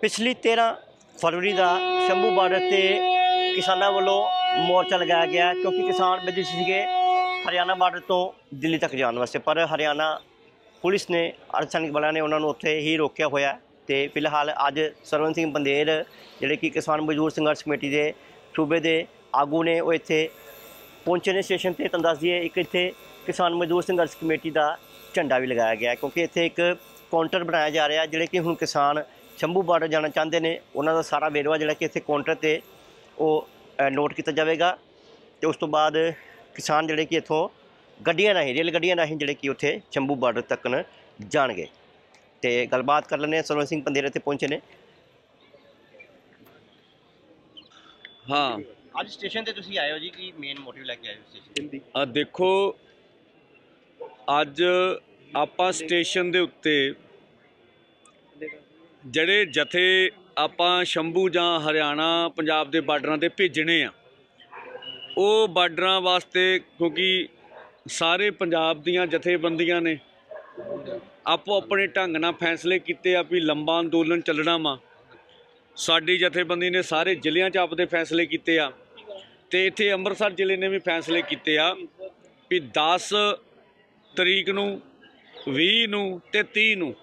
ਪਿਛਲੀ 13 ਫਰਵਰੀ ਦਾ ਸ਼ੰਭੂ ਬਾਰਡਰ ਤੇ ਕਿਸਾਨਾਂ ਵੱਲੋਂ ਮੋਰਚਾ ਲਗਾਇਆ ਗਿਆ ਕਿਉਂਕਿ ਕਿਸਾਨ ਬਿਜੀ ਸੀਗੇ ਹਰਿਆਣਾ ਬਾਰਡਰ ਤੋਂ ਦਿੱਲੀ ਤੱਕ ਜਾਣ ਵਾਸਤੇ ਪਰ ਹਰਿਆਣਾ ਪੁਲਿਸ ਨੇ ਅਰਥਸੈਨਿਕ ਬਲਾਂ ਨੇ ਉਹਨਾਂ ਨੂੰ ਉੱਥੇ ਹੀ ਰੋਕਿਆ ਹੋਇਆ ਤੇ ਫਿਲਹਾਲ ਅੱਜ ਸਰਵਨ ਸਿੰਘ ਬੰਦੇਰ ਜਿਹੜੇ ਕਿ ਕਿਸਾਨ ਮਜ਼ਦੂਰ ਸੰਘਰਸ਼ ਕਮੇਟੀ ਦੇ ਸੂਬੇ ਦੇ ਆਗੂ ਨੇ ਉਹ ਇੱਥੇ ਪਹੁੰਚੇ ਨੇ ਸਟੇਸ਼ਨ ਤੇ ਤੁਹਾਨੂੰ ਦੱਸ ਦਈਏ ਇੱਕ ਇੱਥੇ ਕਿਸਾਨ ਮਜ਼ਦੂਰ ਸੰਘਰਸ਼ ਕਮੇਟੀ ਦਾ ਝੰਡਾ ਵੀ ਲਗਾਇਆ ਗਿਆ ਕਿਉਂਕਿ ਇੱਥੇ ਇੱਕ ਕਾਊਂਟਰ ਬਣਾਇਆ ਜਾ ਰਿਹਾ ਜਿਹੜੇ ਕਿ ਹੁਣ ਕਿਸਾਨ ਸ਼ੰਭੂ ਬਾਰਡਰ ਜਾਣਾ ਚਾਹੁੰਦੇ ਨੇ ਉਹਨਾਂ ਦਾ ਸਾਰਾ ਵੇਰਵਾ ਜਿਹੜਾ ਕਿ ਇੱਥੇ ਕਾਊਂਟਰ ਤੇ ਉਹ ਨੋਟ ਕੀਤਾ ਜਾਵੇਗਾ ਤੇ ਉਸ ਤੋਂ ਬਾਅਦ ਕਿਸਾਨ ਜਿਹੜੇ ਕਿ ਇੱਥੋਂ ਗੱਡੀਆਂ ਨਹੀਂ ਰੇਲ ਗੱਡੀਆਂ ਨਹੀਂ ਜਿਹੜੇ ਕਿ ਉੱਥੇ ਸ਼ੰਭੂ ਬਾਰਡਰ ਤੱਕ ਜਾਣਗੇ ਤੇ ਗੱਲਬਾਤ ਕਰ ਲੈਣੇ ਸਰਵਨ ਸਿੰਘ ਪੰਦੇਰੇ ਤੇ ਪਹੁੰਚੇ ਨੇ ਹਾਂ ਅੱਜ ਸਟੇਸ਼ਨ ਤੇ ਤੁਸੀਂ ਆਏ ਹੋ ਜੀ ਕੀ ਮੇਨ ਮੋਟਿਵ ਲੈ ਕੇ ਆਏ ਹੋ ਸਟੇਸ਼ਨ ਤੇ ਆ ਦੇਖੋ ਅੱਜ ਆਪਾਂ ਸਟੇਸ਼ਨ ਦੇ ਉੱਤੇ ਜਿਹੜੇ ਜਥੇ ਆਪਾਂ ਸ਼ੰਭੂ ਜਾਂ ਹਰਿਆਣਾ ਪੰਜਾਬ ਦੇ ਬਾਰਡਰਾਂ ਤੇ ਭੇਜਣੇ ਆ ਉਹ ਬਾਰਡਰਾਂ ਵਾਸਤੇ ਕਿਉਂਕਿ ਸਾਰੇ ਪੰਜਾਬ ਦੀਆਂ ਜਥੇਬੰਦੀਆਂ ਨੇ ਆਪੋ ਆਪਣੇ ਢੰਗ ਨਾਲ ਫੈਸਲੇ ਕੀਤੇ ਆ ਵੀ ਲੰਬਾ ਅੰਦੋਲਨ ਚੱਲਣਾ ਵਾ ਸਾਡੀ ਜਥੇਬੰਦੀ ਨੇ ਸਾਰੇ ਜ਼ਿਲ੍ਹਿਆਂ 'ਚ ਆਪਦੇ ਫੈਸਲੇ ਕੀਤੇ ਆ ਤੇ ਇੱਥੇ ਅੰਮ੍ਰਿਤਸਰ ਜ਼ਿਲ੍ਹੇ ਨੇ ਵੀ ਫੈਸਲੇ ਕੀਤੇ ਆ ਵੀ 10 ਤਰੀਕ ਨੂੰ 20 ਨੂੰ ਤੇ 30 ਨੂੰ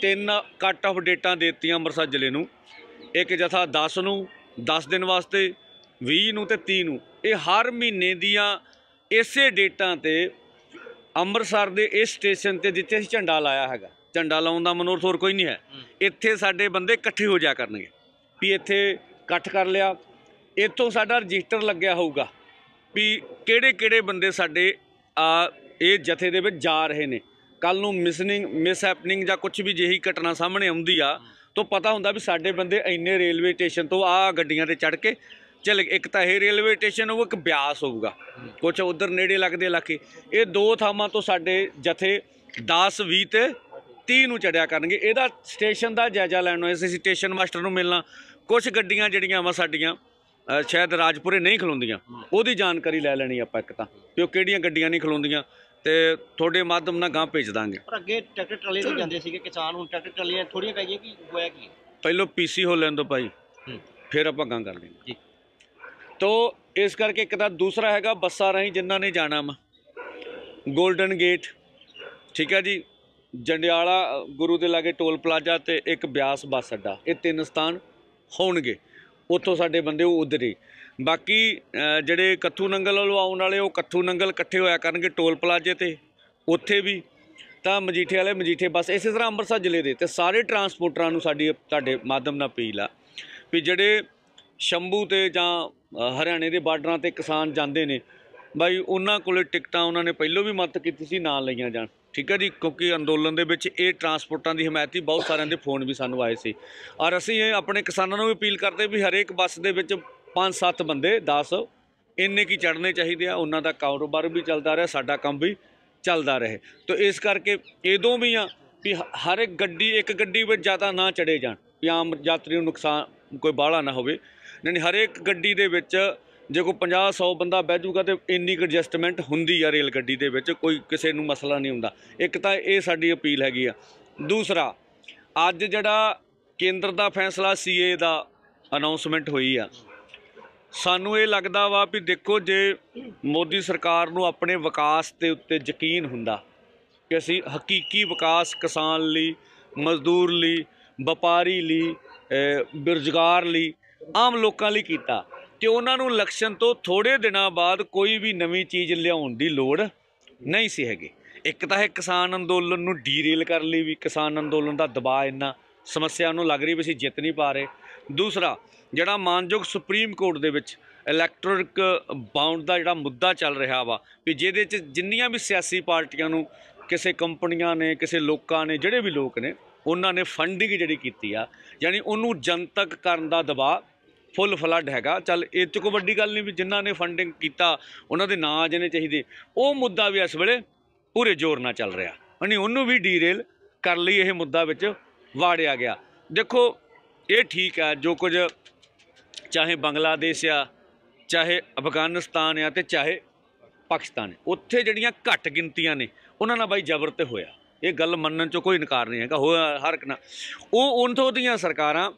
ਤਿੰਨ ਕੱਟ ਆਫ ਡੇਟਾਂ ਦਿੱਤੀਆਂ ਅੰਮ੍ਰਿਤਸਰ ਜ਼ਿਲ੍ਹੇ ਨੂੰ ਇੱਕ ਜਥਾ 10 ਨੂੰ 10 ਦਿਨ ਵਾਸਤੇ 20 ਨੂੰ ਤੇ 30 ਨੂੰ ਇਹ ਹਰ ਮਹੀਨੇ ਦੀਆਂ ਇਸੇ ਡੇਟਾਂ ਤੇ ਅੰਮ੍ਰਿਤਸਰ ਦੇ ਇਸ ਸਟੇਸ਼ਨ ਤੇ ਜਿੱਥੇ ਅਸੀਂ ਝੰਡਾ ਲਾਇਆ ਹੈਗਾ ਝੰਡਾ ਲਾਉਣ ਦਾ ਮਨੋਰਥ ਹੋਰ ਕੋਈ ਨਹੀਂ ਹੈ ਇੱਥੇ ਸਾਡੇ ਬੰਦੇ ਇਕੱਠੇ ਹੋ ਜਾ ਕਰਨਗੇ ਵੀ ਇੱਥੇ ਇਕੱਠ ਕਰ ਲਿਆ ਇੱਥੋਂ ਸਾਡਾ ਰਜਿਸਟਰ ਲੱਗਿਆ ਹੋਊਗਾ ਵੀ ਕਿਹੜੇ ਕਿਹੜੇ ਬੰਦੇ ਸਾਡੇ ਆ ਇਹ ਜਥੇ ਦੇ ਵਿੱਚ ਜਾ ਰਹੇ ਨੇ ਕੱਲ ਨੂੰ ਮਿਸਨਿੰਗ ਮਿਸ ਹੈਪਨਿੰਗ ਜਾਂ ਕੁਝ ਵੀ ਜਿਹੀ ਘਟਨਾ ਸਾਹਮਣੇ ਆਉਂਦੀ ਆ ਤਾਂ ਪਤਾ ਹੁੰਦਾ ਵੀ ਸਾਡੇ ਬੰਦੇ ਇੰਨੇ ਰੇਲਵੇ ਸਟੇਸ਼ਨ ਤੋਂ ਆ ਗੱਡੀਆਂ ਤੇ ਚੜ ਕੇ ਚਲ ਇੱਕ ਤਾਂ ਇਹ ਰੇਲਵੇ ਸਟੇਸ਼ਨ ਉਹ ਇੱਕ ਬਿਆਸ ਹੋਊਗਾ ਕੁਝ ਉਧਰ ਨੇੜੇ ਲੱਗਦੇ ਇਲਾਕੇ ਇਹ ਦੋ ਥਾਵਾਂ ਤੋਂ ਸਾਡੇ ਜਥੇ 10 20 ਤੇ 30 ਨੂੰ ਚੜਿਆ ਕਰਨਗੇ ਇਹਦਾ ਸਟੇਸ਼ਨ ਦਾ ਜਾਇਜ਼ਾ ਲੈਣ ਨੂੰ ਅਸੀਂ ਸਟੇਸ਼ਨ ਮਾਸਟਰ ਨੂੰ ਮਿਲਣਾ ਕੁਝ ਗੱਡੀਆਂ ਜਿਹੜੀਆਂ ਵਾ ਸਾਡੀਆਂ ਸ਼ਾਇਦ ਰਾਜਪੁਰੇ ਨਹੀਂ ਖਲੋਂਦੀਆਂ ਉਹਦੀ ਜਾਣਕਾਰੀ ਲੈ ਲੈਣੀ ਆਪਾਂ ਇੱਕ ਤਾਂ ਕਿ ਉਹ ਕਿਹੜੀਆਂ ਗੱਡੀਆਂ ਨਹੀਂ ਖਲੋਂਦੀਆਂ ਤੇ ਤੁਹਾਡੇ ਮਾਧਮ ਨਾਲ ਗਾਂ ਭੇਜ ਦਾਂਗੇ ਪਰ ਅੱਗੇ ਟਰੈਕਟਰ ਟਰਾਲੇ ਤੇ ਜਾਂਦੇ ਸੀਗੇ ਕਿਸਾਨ ਹੁਣ ਟਰੈਕਟਰ ਟਰਾਲੀਆਂ ਥੋੜੀਆਂ ਪਈਆਂ ਕੀ ਕਿ ਹੋਇਆ ਕੀ ਪਹਿਲੋਂ ਪੀਸੀ ਹੋ ਲੈਣ ਦੋ ਭਾਈ ਫਿਰ ਆਪਾਂ ਗਾਂ ਕਰ ਲੈਂਦੇ ਜੀ ਤੋ ਇਸ ਕਰਕੇ ਇੱਕ ਤਾਂ ਦੂਸਰਾ ਹੈਗਾ ਬੱਸਾਂ ਰਾਹੀਂ ਜਿਨ੍ਹਾਂ ਨੇ ਜਾਣਾ ਮ 골ਡਨ ਗੇਟ ਠੀਕ ਹੈ ਜੀ ਜੰਡਿਆਲਾ ਗੁਰੂ ਦੇ ਲਾਗੇ ਟੋਲ ਪਲਾਜ਼ਾ ਤੇ ਇੱਕ ਬਿਆਸ ਬੱਸ ਅੱਡਾ ਇਹ ਤਿੰਨ ਸਥਾਨ ਹੋਣਗੇ ਉੱਥੋਂ ਸਾਡੇ ਬੰਦੇ ਉਹ ਉਧਰੇ ਬਾਕੀ ਜਿਹੜੇ ਕੱਥੂ ਨੰਗਲ ਵੱਲੋਂ ਆਉਣ ਵਾਲੇ ਉਹ ਕੱਥੂ ਨੰਗਲ ਇਕੱਠੇ ਹੋਇਆ ਕਰਨਗੇ ਟੋਲ ਪਲਾਜ਼ੇ ਤੇ ਉੱਥੇ ਵੀ ਤਾਂ ਮਜੀਠੇ ਵਾਲੇ ਮਜੀਠੇ ਬਸ ਇਸੇ ਤਰ੍ਹਾਂ ਅੰਮ੍ਰਿਤਸਰ ਜ਼ਿਲ੍ਹੇ ਦੇ ਤੇ ਸਾਰੇ ਟਰਾਂਸਪੋਰਟਰਾਂ ਨੂੰ ਸਾਡੀ ਤੁਹਾਡੇ ਮਾਧਮ ਨਾਲ ਅਪੀਲ ਆ ਵੀ ਜਿਹੜੇ ਸ਼ੰਭੂ ਤੇ ਜਾਂ ਹਰਿਆਣੇ ਦੇ ਬਾਰਡਰਾਂ ਤੇ ਕਿਸਾਨ ਜਾਂਦੇ ਨੇ ਬਾਈ ਉਹਨਾਂ ਕੋਲੇ ਟਿਕਟਾਂ ਉਹਨਾਂ ਨੇ ਪਹਿਲਾਂ ਵੀ ਮੱਤ ਕੀਤੀ ਸੀ ਨਾਲ ਲਈਆਂ ਜਾਣ ਠੀਕ ਹੈ ਜੀ ਕਿਉਂਕਿ ਅੰਦੋਲਨ ਦੇ ਵਿੱਚ ਇਹ ਟਰਾਂਸਪੋਰਟਾਂ ਦੀ ਹਮਾਇਤੀ ਬਹੁਤ ਸਾਰਿਆਂ ਦੇ ਫੋਨ ਵੀ ਸਾਨੂੰ ਆਏ ਸੀ ਔਰ ਅਸੀਂ ਆਪਣੇ ਕਿਸਾਨਾਂ ਨੂੰ ਵੀ ਅਪੀਲ ਕਰਦੇ ਵੀ ਹਰੇਕ ਬੱਸ ਦੇ ਵਿੱਚ 5-7 ਬੰਦੇ 10 ਇੰਨੇ ਕੀ ਚੜਨੇ ਚਾਹੀਦੇ ਆ ਉਹਨਾਂ ਦਾ ਕਾਰੋਬਾਰ ਵੀ ਚੱਲਦਾ ਰਿਹਾ ਸਾਡਾ ਕੰਮ ਵੀ ਚੱਲਦਾ ਰਹੇ ਤਾਂ ਇਸ ਕਰਕੇ ਇਦੋਂ ਵੀ ਆ ਵੀ ਹਰ ਇੱਕ ਗੱਡੀ ਇੱਕ ਗੱਡੀ ਵਿੱਚ ਜ਼ਿਆਦਾ ਨਾ ਚੜੇ ਜਾਣ ਵੀ ਆਮ ਯਾਤਰੀ ਨੂੰ ਨੁਕਸਾਨ ਕੋਈ ਬਾਹਲਾ ਨਾ ਹੋਵੇ ਯਾਨੀ ਹਰੇਕ ਗੱਡੀ ਦੇ ਵਿੱਚ ਜੇ ਕੋ 50 100 ਬੰਦਾ ਬਹਿ ਜੂਗਾ ਤੇ ਇੰਨੀ ਐਡਜਸਟਮੈਂਟ ਹੁੰਦੀ ਆ ਰੇਲ ਗੱਡੀ ਦੇ ਵਿੱਚ ਕੋਈ ਕਿਸੇ ਨੂੰ ਮਸਲਾ ਨਹੀਂ ਹੁੰਦਾ ਇੱਕ ਤਾਂ ਇਹ ਸਾਡੀ ਅਪੀਲ ਹੈਗੀ ਆ ਦੂਸਰਾ ਅੱਜ ਜਿਹੜਾ ਕੇਂਦਰ ਦਾ ਫੈਸਲਾ ਸੀਏ ਦਾ ਅਨਾਉਂਸਮੈਂਟ ਹੋਈ ਆ ਸਾਨੂੰ ਇਹ ਲੱਗਦਾ ਵਾ ਵੀ ਦੇਖੋ ਜੇ ਮੋਦੀ ਸਰਕਾਰ ਨੂੰ ਆਪਣੇ ਵਿਕਾਸ ਤੇ ਉੱਤੇ ਯਕੀਨ ਹੁੰਦਾ ਕਿ ਅਸੀਂ ਹਕੀਕੀ ਵਿਕਾਸ ਕਿਸਾਨ ਲਈ ਮਜ਼ਦੂਰ ਲਈ ਵਪਾਰੀ ਲਈ ਬਿਰਜਗਾਰ ਲਈ ਆਮ ਲੋਕਾਂ ਲਈ ਕੀਤਾ ਤੇ ਉਹਨਾਂ ਨੂੰ ਲਕਸ਼ਣ ਤੋਂ ਥੋੜੇ ਦਿਨਾਂ ਬਾਅਦ ਕੋਈ ਵੀ ਨਵੀਂ ਚੀਜ਼ ਲਿਆਉਣ ਦੀ ਲੋੜ ਨਹੀਂ ਸੀ ਹੈਗੀ ਇੱਕ ਤਾਂ ਇਹ ਕਿਸਾਨ ਅੰਦੋਲਨ ਨੂੰ ਡੀਰੇਲ ਕਰ ਲਈ ਵੀ ਕਿਸਾਨ ਅੰਦੋਲਨ ਦਾ ਦਬਾਅ ਇੰਨਾ ਸਮੱਸਿਆ ਨੂੰ ਲੱਗ ਰਹੀ ਵੀ ਅਸੀਂ ਜਿੱਤ ਨਹੀਂ ਪਾ ਰਹੇ ਦੂਸਰਾ ਜਿਹੜਾ ਮਾਨਯੋਗ ਸੁਪਰੀਮ ਕੋਰਟ ਦੇ ਵਿੱਚ ਇਲੈਕਟ੍ਰਿਕ ਬਾਉਂਡ ਦਾ ਜਿਹੜਾ ਮੁੱਦਾ ਚੱਲ ਰਿਹਾ ਵਾ ਵੀ ਜਿਹਦੇ 'ਚ ਜਿੰਨੀਆਂ ਵੀ ਸਿਆਸੀ ਪਾਰਟੀਆਂ ਨੂੰ ਕਿਸੇ ਕੰਪਨੀਆਂ ਨੇ ਕਿਸੇ ਲੋਕਾਂ ਨੇ ਜਿਹੜੇ ਵੀ ਲੋਕ ਨੇ ਉਹਨਾਂ ਨੇ ਫੰਡਿੰਗ ਜਿਹੜੀ ਕੀਤੀ ਆ ਯਾਨੀ ਉਹਨੂੰ ਜਨਤਕ ਕਰਨ ਦਾ ਦਬਾਅ ਫੁੱਲ ਫਲੱਡ ਹੈਗਾ ਚੱਲ ਇਹ ਚ ਕੋ ਵੱਡੀ ਗੱਲ ਨਹੀਂ ਵੀ ਜਿਨ੍ਹਾਂ ਨੇ ਫੰਡਿੰਗ ਕੀਤਾ ਉਹਨਾਂ ਦੇ ਨਾਂ ਜਨੇ ਚਾਹੀਦੇ ਉਹ ਮੁੱਦਾ ਵੀ ਇਸ ਵੇਲੇ ਪੂਰੇ ਜ਼ੋਰ ਨਾਲ ਚੱਲ ਰਿਹਾ ਹਣੀ ਉਹਨੂੰ ਵੀ ਡੀਰੇਲ ਕਰ ਲਈ ਇਹ ਮੁੱਦਾ ਵਿੱਚ ਵਾੜਿਆ ਗਿਆ ਦੇਖੋ ਇਹ ਠੀਕ ਹੈ ਜੋ ਕੁਝ ਚਾਹੇ ਬੰਗਲਾਦੇਸ਼ ਆ ਚਾਹੇ ਅਫਗਾਨਿਸਤਾਨ ਆ ਤੇ ਚਾਹੇ ਪਾਕਿਸਤਾਨ ਉੱਥੇ ਜਿਹੜੀਆਂ ਘੱਟ ਗਿਣਤੀਆਂ ਨੇ ਉਹਨਾਂ ਨਾਲ ਬਾਈ ਜ਼ਬਰ ਤੇ ਹੋਇਆ ਇਹ ਗੱਲ ਮੰਨਣ ਚ ਕੋਈ ਇਨਕਾਰ ਨਹੀਂ ਹੈਗਾ ਹੋਇਆ ਹਰ ਇੱਕ ਨਾਲ ਉਹ ਉਹਨਾਂ ਦੀਆਂ ਸਰਕਾਰਾਂ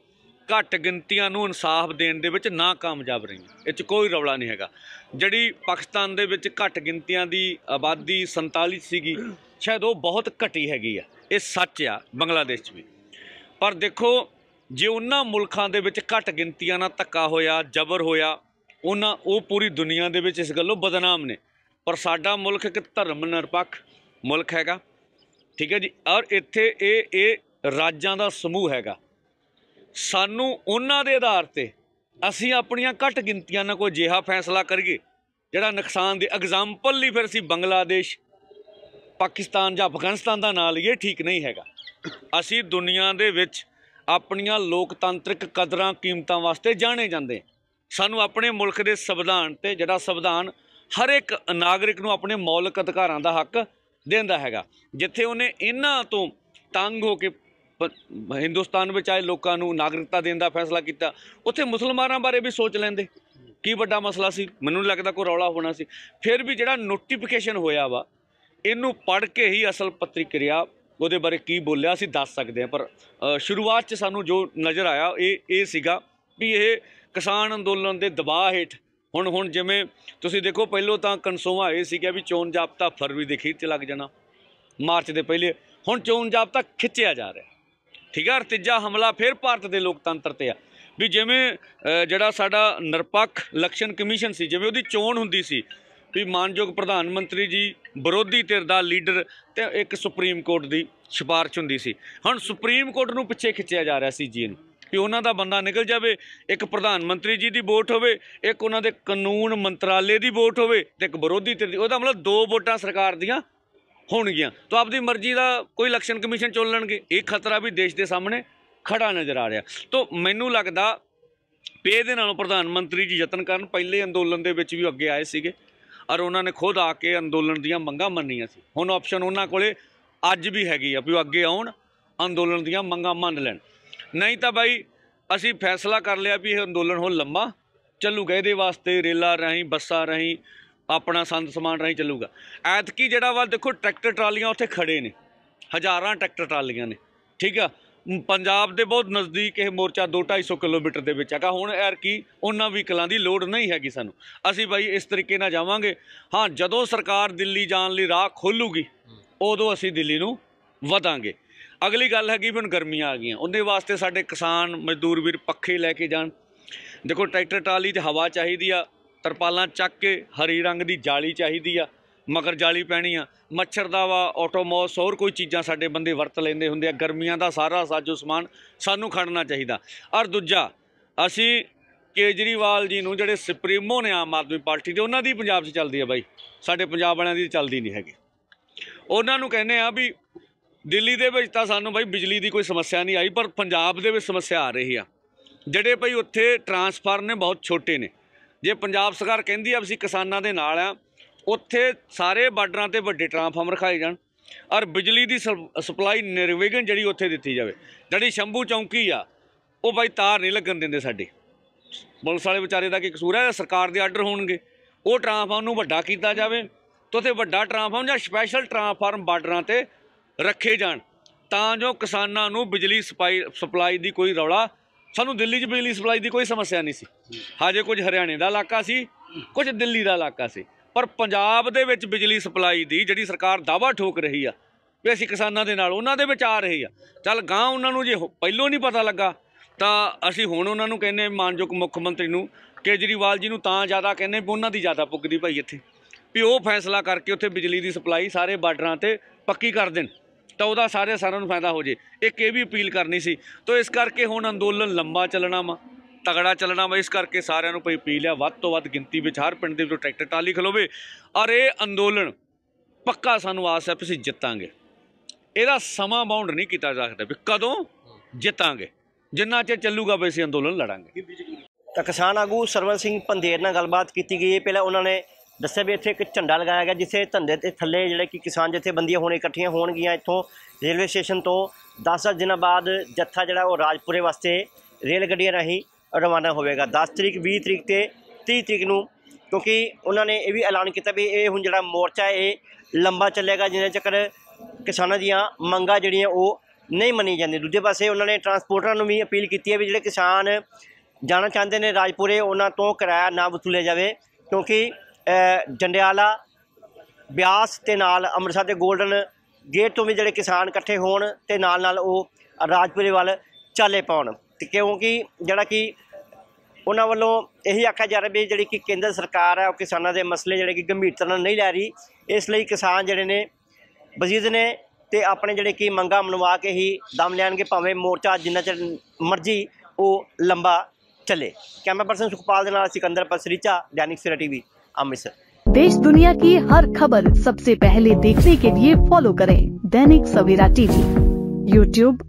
ਘੱਟ ਗਿਣਤੀਆਂ ਨੂੰ ਇਨਸਾਫ ਦੇਣ ਦੇ ਵਿੱਚ ਨਾ ਕਾਮਯਾਬ ਰਹੀਆਂ ਇਹ 'ਚ ਕੋਈ ਰੌਲਾ ਨਹੀਂ ਹੈਗਾ ਜਿਹੜੀ ਪਾਕਿਸਤਾਨ ਦੇ ਵਿੱਚ ਘੱਟ ਗਿਣਤੀਆਂ ਦੀ ਆਬਾਦੀ 47 ਸੀਗੀ ਸ਼ਾਇਦ ਉਹ ਬਹੁਤ ਘਟੀ ਹੈਗੀ ਆ ਇਹ ਸੱਚ ਆ ਬੰਗਲਾਦੇਸ਼ 'ਚ ਵੀ ਪਰ ਦੇਖੋ ਜੇ ਉਹਨਾਂ ਮੁਲਕਾਂ ਦੇ ਵਿੱਚ ਘੱਟ ਗਿਣਤੀਆਂ ਨਾਲ ਧੱਕਾ ਹੋਇਆ ਜ਼ਬਰ ਹੋਇਆ ਉਹਨਾਂ ਉਹ ਪੂਰੀ ਦੁਨੀਆ ਦੇ ਵਿੱਚ ਇਸ ਗੱਲੋਂ ਬਦਨਾਮ ਨੇ ਪਰ ਸਾਡਾ ਮੁਲਕ ਇੱਕ ਧਰਮ ਨਿਰਪੱਖ ਮੁਲਕ ਹੈਗਾ ਠੀਕ ਹੈ ਜੀ ਔਰ ਇੱਥੇ ਇਹ ਇਹ ਰਾਜਾਂ ਦਾ ਸਮੂਹ ਹੈਗਾ ਸਾਨੂੰ ਉਹਨਾਂ ਦੇ ਆਧਾਰ ਤੇ ਅਸੀਂ ਆਪਣੀਆਂ ਘੱਟ ਗਿਣਤੀਆਂ ਨਾਲ ਕੋਈ ਜਿਹਾ ਫੈਸਲਾ ਕਰੀਏ ਜਿਹੜਾ ਨੁਕਸਾਨ ਦੇ ਐਗਜ਼ਾਮਪਲ ਲਈ ਫਿਰ ਅਸੀਂ ਬੰਗਲਾਦੇਸ਼ ਪਾਕਿਸਤਾਨ ਜਾਂ ਅਫਗਾਨਿਸਤਾਨ ਦਾ ਨਾਂ ਲਈਏ ਠੀਕ ਨਹੀਂ ਹੈਗਾ ਅਸੀਂ ਦੁਨੀਆ ਦੇ ਵਿੱਚ ਆਪਣੀਆਂ ਲੋਕਤੰਤਰਿਕ ਕਦਰਾਂ ਕੀਮਤਾਂ ਵਾਸਤੇ ਜਾਣੇ ਜਾਂਦੇ ਸਾਨੂੰ ਆਪਣੇ ਮੁਲਕ ਦੇ ਸੰਵਿਧਾਨ ਤੇ ਜਿਹੜਾ ਸੰਵਿਧਾਨ ਹਰ ਇੱਕ ਨਾਗਰਿਕ ਨੂੰ ਆਪਣੇ ਮੌਲਿਕ ਅਧਿਕਾਰਾਂ ਦਾ ਹੱਕ ਦਿੰਦਾ ਹੈਗਾ ਜਿੱਥੇ ਉਹਨੇ ਇਹਨਾਂ ਤੋਂ ਤੰਗ ਹੋ ਕੇ ਹਿੰਦੁਸਤਾਨ ਵਿੱਚ ਆਏ ਲੋਕਾਂ ਨੂੰ ਨਾਗਰਿਕਤਾ ਦੇਣ ਦਾ ਫੈਸਲਾ ਕੀਤਾ ਉੱਥੇ ਮੁਸਲਮਾਨਾਂ ਬਾਰੇ ਵੀ ਸੋਚ ਲੈਂਦੇ ਕੀ ਵੱਡਾ ਮਸਲਾ ਸੀ ਮੈਨੂੰ ਲੱਗਦਾ ਕੋਈ ਰੌਲਾ ਹੋਣਾ ਸੀ ਫਿਰ ਵੀ ਜਿਹੜਾ ਨੋਟੀਫਿਕੇਸ਼ਨ ਹੋਇਆ ਵਾ ਇਹਨੂੰ ਪੜ੍ਹ ਕੇ ਹੀ ਅਸਲ ਪੱਤਰਕਿਰਿਆ ਉਹਦੇ ਬਾਰੇ ਕੀ ਬੋਲਿਆ ਅਸੀਂ ਦੱਸ ਸਕਦੇ ਹਾਂ ਪਰ ਸ਼ੁਰੂਆਤ 'ਚ ਸਾਨੂੰ ਜੋ ਨਜ਼ਰ ਆਇਆ ਇਹ ਇਹ ਸੀਗਾ ਵੀ ਇਹ ਕਿਸਾਨ ਅੰਦੋਲਨ ਦੇ ਦਬਾਅ ਹੇਠ ਹੁਣ ਹੁਣ ਜਿਵੇਂ ਤੁਸੀਂ ਦੇਖੋ ਪਹਿਲੋਂ ਤਾਂ ਕਨਸੋਵਾ ਇਹ ਸੀਗਾ ਵੀ ਚੋਣ ਜਾਬਤਾ ਫਰਵਰੀ ਦੇ ਖੀਰ 'ਚ ਲੱਗ ਜਾਣਾ ਮਾਰਚ ਦੇ ਪਹਿਲੇ ਹੁਣ ਚੋਣ ਜਾਬਤਾ ਖਿੱਚਿਆ ਜਾ ਰਿਹਾ ਠੀਕ ਹੈ ਤੀਜਾ ਹਮਲਾ ਫਿਰ ਭਾਰਤ ਦੇ ਲੋਕਤੰਤਰ ਤੇ ਆ ਵੀ ਜਿਵੇਂ ਜਿਹੜਾ ਸਾਡਾ ਨਿਰਪੱਖ ਇਲੈਕਸ਼ਨ ਕਮਿਸ਼ਨ ਸੀ ਜਿਵੇਂ ਉਹਦੀ ਚੋਣ ਹੁੰਦੀ ਸੀ ਵੀ ਮਾਨਯੋਗ ਪ੍ਰਧਾਨ ਮੰਤਰੀ ਜੀ ਵਿਰੋਧੀ ਧਿਰ ਦਾ ਲੀਡਰ ਤੇ ਇੱਕ ਸੁਪਰੀਮ ਕੋਰਟ ਦੀ ਸਿਫਾਰਿਸ਼ ਹੁੰਦੀ ਸੀ ਹੁਣ ਸੁਪਰੀਮ ਕੋਰਟ ਨੂੰ ਪਿੱਛੇ ਖਿੱਚਿਆ ਜਾ ਰਿਹਾ ਸੀ ਜੀ ਇਹਨੂੰ ਕਿ ਉਹਨਾਂ ਦਾ ਬੰਦਾ ਨਿਕਲ ਜਾਵੇ ਇੱਕ ਪ੍ਰਧਾਨ ਮੰਤਰੀ ਜੀ ਦੀ ਵੋਟ ਹੋਵੇ ਇੱਕ ਉਹਨਾਂ ਦੇ ਕਾਨੂੰਨ ਮੰਤਰਾਲੇ ਦੀ ਵੋਟ ਹੋਵੇ ਤੇ ਇੱਕ ਵਿਰੋਧੀ ਧਿਰ ਦੀ ਉਹਦਾ ਮਤਲਬ ਦੋ ਵੋਟਾਂ ਸਰਕਾਰ ਦੀਆਂ ਹੋਣਗੀਆਂ ਤਾਂ ਆਪਦੀ ਮਰਜ਼ੀ ਦਾ ਕੋਈ ਇਲੈਕਸ਼ਨ ਕਮਿਸ਼ਨ ਚੁਣ ਲੈਣਗੇ ਇਹ ਖਤਰਾ ਵੀ ਦੇਸ਼ ਦੇ ਸਾਹਮਣੇ ਖੜਾ ਨਜ਼ਰ ਆ ਰਿਹਾ ਤਾਂ ਮੈਨੂੰ ਲੱਗਦਾ ਪੇ ਦੇ ਨਾਲੋਂ ਪ੍ਰਧਾਨ ਮੰਤਰੀ ਜੀ ਯਤਨ ਕਰਨ ਪਹਿਲੇ ਅੰਦੋਲਨ ਦੇ ਵਿੱਚ ਵੀ ਅੱਗੇ ਆਏ ਸੀਗੇ ਔਰ ਉਹਨਾਂ ਨੇ ਖੁਦ ਆ ਕੇ ਅੰਦੋਲਨ ਦੀਆਂ ਮੰਗਾਂ ਮੰਨੀਆਂ ਸੀ ਹੁਣ ਆਪਸ਼ਨ ਉਹਨਾਂ ਕੋਲੇ ਅੱਜ ਵੀ ਹੈਗੀ ਆ ਵੀ ਉਹ ਅੱਗੇ ਆਉਣ ਅੰਦੋਲਨ ਦੀਆਂ ਮੰਗਾਂ ਮੰਨ ਲੈਣ ਨਹੀਂ ਤਾਂ ਬਾਈ ਅਸੀਂ ਫੈਸਲਾ ਕਰ ਲਿਆ ਵੀ ਇਹ ਅੰਦੋਲਨ ਹੁਣ ਲੰਮਾ ਚੱਲੂਗਾ ਇਹਦੇ ਵਾਸਤੇ ਰੇਲਾ ਰਾਹੀਂ ਬੱਸਾਂ ਰਾਹੀਂ ਆਪਣਾ ਸੰਦ ਸਮਾਨ ਰਹੀ ਚੱਲੂਗਾ ਐਤਕੀ ਜਿਹੜਾ ਵਾ ਦੇਖੋ ਟਰੈਕਟਰ ਟਰਾਲੀਆਂ ਉੱਥੇ ਖੜੇ ਨੇ ਹਜ਼ਾਰਾਂ ਟਰੈਕਟਰ ਟਰਾਲੀਆਂ ਨੇ ਠੀਕ ਆ ਪੰਜਾਬ ਦੇ ਬਹੁਤ ਨਜ਼ਦੀਕ ਇਹ ਮੋਰਚਾ 2-250 ਕਿਲੋਮੀਟਰ ਦੇ ਵਿੱਚ ਹੈਗਾ ਹੁਣ ਐਰ ਕੀ ਉਹਨਾਂ ਵਹੀਕਲਾਂ ਦੀ ਲੋੜ ਨਹੀਂ ਹੈਗੀ ਸਾਨੂੰ ਅਸੀਂ ਬਾਈ ਇਸ ਤਰੀਕੇ ਨਾਲ ਜਾਵਾਂਗੇ ਹਾਂ ਜਦੋਂ ਸਰਕਾਰ ਦਿੱਲੀ ਜਾਣ ਲਈ ਰਾਹ ਖੋਲੂਗੀ ਉਦੋਂ ਅਸੀਂ ਦਿੱਲੀ ਨੂੰ ਵਧਾਂਗੇ ਅਗਲੀ ਗੱਲ ਹੈਗੀ ਹੁਣ ਗਰਮੀਆਂ ਆ ਗਈਆਂ ਉਹਦੇ ਵਾਸਤੇ ਸਾਡੇ ਕਿਸਾਨ ਮਜ਼ਦੂਰ ਵੀਰ ਪੱਖੇ ਲੈ ਕੇ ਜਾਣ ਦੇਖੋ ਟਰੈਕਟਰ ਟਰਾਲੀ ਤੇ ਹਵਾ ਚਾਹੀਦੀ ਆ ਤਰਪਾਲਾਂ ਚੱਕ ਕੇ ਹਰੀ ਰੰਗ ਦੀ ਜਾਲੀ ਚਾਹੀਦੀ ਆ ਮਗਰ ਜਾਲੀ ਪੈਣੀ ਆ ਮੱਛਰ ਦਾ ਵਾ ਆਟੋਮੋਸ ਹੋਰ ਕੋਈ ਚੀਜ਼ਾਂ ਸਾਡੇ ਬੰਦੇ ਵਰਤ ਲੈਂਦੇ ਹੁੰਦੇ ਆ ਗਰਮੀਆਂ ਦਾ ਸਾਰਾ ਸਾਜੋ ਸਮਾਨ ਸਾਨੂੰ ਖੜਨਾ ਚਾਹੀਦਾ ਔਰ ਦੂਜਾ ਅਸੀਂ ਕੇਜਰੀਵਾਲ ਜੀ ਨੂੰ ਜਿਹੜੇ ਸੁਪਰੀਮੋ ਨੇ ਆਮ ਆਦਮੀ ਪਾਰਟੀ ਦੇ ਉਹਨਾਂ ਦੀ ਪੰਜਾਬ 'ਚ ਚੱਲਦੀ ਆ ਬਾਈ ਸਾਡੇ ਪੰਜਾਬ ਵਾਲਿਆਂ ਦੀ ਚੱਲਦੀ ਨਹੀਂ ਹੈਗੀ ਉਹਨਾਂ ਨੂੰ ਕਹਿੰਦੇ ਆ ਵੀ ਦਿੱਲੀ ਦੇ ਵਿੱਚ ਤਾਂ ਸਾਨੂੰ ਬਾਈ ਬਿਜਲੀ ਦੀ ਕੋਈ ਸਮੱਸਿਆ ਨਹੀਂ ਆਈ ਪਰ ਪੰਜਾਬ ਦੇ ਵਿੱਚ ਸਮੱਸਿਆ ਆ ਰਹੀ ਆ ਜਿਹੜੇ ਭਾਈ ਉੱਥੇ ਟਰਾਂਸਫਾਰਮ ਨੇ ਬਹੁਤ ਛੋਟੇ ਨੇ ਜੇ ਪੰਜਾਬ ਸਰਕਾਰ ਕਹਿੰਦੀ ਆ ਅਸੀਂ ਕਿਸਾਨਾਂ ਦੇ ਨਾਲ ਆ ਉੱਥੇ ਸਾਰੇ ਬਾਰਡਰਾਂ ਤੇ ਵੱਡੇ ਟਰਾਂਸਫਾਰਮਰ ਖਾਏ ਜਾਣ ਔਰ ਬਿਜਲੀ ਦੀ ਸਪਲਾਈ ਨਿਰਵਿਘਨ ਜਿਹੜੀ ਉੱਥੇ ਦਿੱਤੀ ਜਾਵੇ ਜਿਹੜੀ ਸ਼ੰਭੂ ਚੌਂਕੀ ਆ ਉਹ ਬਾਈ ਤਾਰ ਨਹੀਂ ਲੱਗਣ ਦਿੰਦੇ ਸਾਡੇ ਪੁਲਿਸ ਵਾਲੇ ਵਿਚਾਰੇ ਦਾ ਕੀ ਕਸੂਰ ਹੈ ਸਰਕਾਰ ਦੇ ਆਰਡਰ ਹੋਣਗੇ ਉਹ ਟਰਾਂਸਫਾਰਮ ਨੂੰ ਵੱਡਾ ਕੀਤਾ ਜਾਵੇ ਤੇ ਉੱਥੇ ਵੱਡਾ ਟਰਾਂਸਫਾਰਮ ਜਾਂ ਸਪੈਸ਼ਲ ਟਰਾਂਸਫਾਰਮ ਬਾਰਡਰਾਂ ਤੇ ਰੱਖੇ ਜਾਣ ਤਾਂ ਜੋ ਕਿਸਾਨਾਂ ਨੂੰ ਬਿਜਲੀ ਸਪਲਾਈ ਦੀ ਕੋਈ ਰੌਲਾ ਸਾਨੂੰ ਦਿੱਲੀ 'ਚ ਬਿਜਲੀ ਸਪਲਾਈ ਦੀ ਕੋਈ ਸਮੱਸਿਆ ਨਹੀਂ ਸੀ ਹਾਜੇ ਕੁਝ ਹਰਿਆਣੇ ਦਾ ਇਲਾਕਾ ਸੀ ਕੁਝ ਦਿੱਲੀ ਦਾ ਇਲਾਕਾ ਸੀ ਪਰ ਪੰਜਾਬ ਦੇ ਵਿੱਚ ਬਿਜਲੀ ਸਪਲਾਈ ਦੀ ਜਿਹੜੀ ਸਰਕਾਰ ਦਾਵਾ ਠੋਕ ਰਹੀ ਆ ਵੀ ਅਸੀਂ ਕਿਸਾਨਾਂ ਦੇ ਨਾਲ ਉਹਨਾਂ ਦੇ ਵਿੱਚ ਆ ਰਹੀ ਆ ਚੱਲ ਗਾਂ ਉਹਨਾਂ ਨੂੰ ਜੇ ਪਹਿਲੋਂ ਨਹੀਂ ਪਤਾ ਲੱਗਾ ਤਾਂ ਅਸੀਂ ਹੁਣ ਉਹਨਾਂ ਨੂੰ ਕਹਿੰਨੇ ਮਾਨਯੋਗ ਮੁੱਖ ਮੰਤਰੀ ਨੂੰ ਕੇਜਰੀਵਾਲ ਜੀ ਨੂੰ ਤਾਂ ਜ਼ਿਆਦਾ ਕਹਿੰਨੇ ਵੀ ਉਹਨਾਂ ਦੀ ਜ਼ਿਆਦਾ ਪੁੱਗਦੀ ਭਾਈ ਇੱਥੇ ਵੀ ਉਹ ਫੈਸਲਾ ਕਰਕੇ ਉੱਥੇ ਬਿਜਲੀ ਦੀ ਸਪਲਾਈ ਸਾਰੇ ਬਾਰਡਰਾਂ ਤੇ ਪੱਕੀ ਕਰ ਦੇਣ ਤਾਂ ਉਹਦਾ ਸਾਰੇ ਸਾਰਿਆਂ ਨੂੰ ਫਾਇਦਾ ਹੋ ਜੇ ਇੱਕ ਇਹ ਵੀ ਅਪੀਲ ਕਰਨੀ ਸੀ ਤਾਂ ਇਸ ਕਰਕੇ ਹੁਣ ਅੰਦੋਲਨ ਲੰਬਾ ਚੱਲਣਾ ਵਾ ਤਗੜਾ ਚੱਲਣਾ ਵਾ ਇਸ ਕਰਕੇ ਸਾਰਿਆਂ ਨੂੰ ਭਈ ਅਪੀਲ ਆ ਵੱਧ ਤੋਂ ਵੱਧ ਗਿਣਤੀ ਵਿੱਚ ਹਰ ਪਿੰਡ ਦੇ ਵਿੱਚੋਂ ਟਰੈਕਟਰ ਟਾਲੀ ਖਲੋਵੇ ਔਰ ਇਹ ਅੰਦੋਲਨ ਪੱਕਾ ਸਾਨੂੰ ਆਸ ਹੈ ਕਿ ਅਸੀਂ ਜਿੱਤਾਂਗੇ ਇਹਦਾ ਸਮਾਂ ਬਾਉਂਡ ਨਹੀਂ ਕੀਤਾ ਜਾ ਸਕਦਾ ਵੀ ਕਦੋਂ ਜਿੱਤਾਂਗੇ ਜਿੰਨਾ ਚਿਰ ਚੱਲੂਗਾ ਅਸੀਂ ਅੰਦੋਲਨ ਲੜਾਂਗੇ ਤਾਂ ਕਿਸਾਨ ਆਗੂ ਸਰਵਨ ਸਿੰਘ ਪੰਦੇਰ ਨਾਲ ਗੱਲਬਾਤ ਕੀਤੀ ਗਈ ਹੈ ਪਹਿਲਾਂ ਉਹਨਾਂ ਨੇ ਦੱਸਿਆ ਵੀ ਇੱਥੇ ਇੱਕ ਝੰਡਾ ਲਗਾਇਆ ਗਿਆ ਜਿਸੇ ਧੰਦੇ ਤੇ ਥੱਲੇ ਜਿਹੜੇ ਕਿ ਕਿਸਾਨ ਜਥੇਬੰਦੀਆਂ ਹੁਣ ਇਕੱਠੀਆਂ ਹੋਣਗੀਆਂ ਇੱਥੋਂ ਰੇਲਵੇ ਸਟੇਸ਼ਨ ਤੋਂ 10 ਦਿਨਾਂ ਬਾਅਦ ਜੱਥਾ ਜਿਹੜਾ ਉਹ ਰਾਜਪੁਰੇ ਵਾਸਤੇ ਰੇਲ ਗੱਡੀਆਂ ਰਾਹੀਂ ਰਵਾਨਾ ਹੋਵੇਗਾ 10 ਤਰੀਕ 20 ਤਰੀਕ ਤੇ 30 ਤਰੀਕ ਨੂੰ ਕਿਉਂਕਿ ਉਹਨਾਂ ਨੇ ਇਹ ਵੀ ਐਲਾਨ ਕੀਤਾ ਵੀ ਇਹ ਹੁਣ ਜਿਹੜਾ ਮੋਰਚਾ ਇਹ ਲੰਬਾ ਚੱਲੇਗਾ ਜਿਹਦੇ ਚੱਕਰ ਕਿਸਾਨਾਂ ਦੀਆਂ ਮੰਗਾਂ ਜਿਹੜੀਆਂ ਉਹ ਨਹੀਂ ਮੰਨੀ ਜਾਂਦੀ ਦੂਜੇ ਪਾਸੇ ਉਹਨਾਂ ਨੇ ਟਰਾਂਸਪੋਰਟਰਾਂ ਨੂੰ ਵੀ ਅਪੀਲ ਕੀਤੀ ਹੈ ਵੀ ਜਿਹੜੇ ਕਿਸਾਨ ਜਾਣਾ ਚਾਹੁੰਦੇ ਨੇ ਰਾਜਪੁਰੇ ਉਹਨਾਂ ਤੋਂ ਕਿਰਾਇਆ ਨਾ ਵਸੂਲਿਆ ਜਾਵੇ ਕਿਉਂਕਿ ਜੰਡਿਆਲਾ ਬਿਆਸ ਤੇ ਨਾਲ ਅੰਮ੍ਰਿਤਸਰ ਦੇ 골ਡਨ ਗੇਟ ਤੋਂ ਵੀ ਜਿਹੜੇ ਕਿਸਾਨ ਇਕੱਠੇ ਹੋਣ ਤੇ ਨਾਲ ਨਾਲ ਉਹ ਰਾਜਪੁਰੇ ਵੱਲ ਚਾਲੇ ਪਾਉਣ ਤੇ ਕਿਉਂਕਿ ਜਿਹੜਾ ਕਿ ਉਹਨਾਂ ਵੱਲੋਂ ਇਹੀ ਆਖਿਆ ਜਾ ਰਿਹਾ ਵੀ ਜਿਹੜੀ ਕਿ ਕੇਂਦਰ ਸਰਕਾਰ ਹੈ ਉਹ ਕਿਸਾਨਾਂ ਦੇ ਮਸਲੇ ਜਿਹੜੇ ਕਿ ਗੰਭੀਰਤਾ ਨਾਲ ਨਹੀਂ ਲੈ ਰਹੀ ਇਸ ਲਈ ਕਿਸਾਨ ਜਿਹੜੇ ਨੇ ਵਜੀਦ ਨੇ ਤੇ ਆਪਣੇ ਜਿਹੜੇ ਕਿ ਮੰਗਾ ਮਨਵਾ ਕੇ ਹੀ ਦਮ ਲੈਣਗੇ ਭਾਵੇਂ ਮੋਰਚਾ ਜਿੰਨਾ ਚਿਰ ਮਰਜ਼ੀ ਉਹ ਲੰਬਾ ਚੱਲੇ ਕੈਮਰਾ ਪਰਸਨ ਸੁਖਪਾਲ ਦੇ ਨਾਲ ਸਿਕੰਦਰ ਪਸਰੀਚਾ ਦੈਨਿਕ ਸਿਰਾ ਟੀਵੀ अमृतसर देश दुनिया की हर खबर सबसे पहले देखने के लिए फॉलो करें Dainik Savera TV YouTube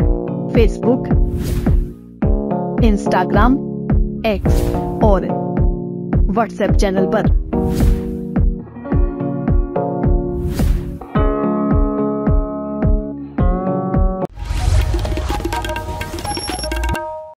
Facebook Instagram X और व्हाट्सएप चैनल आरोप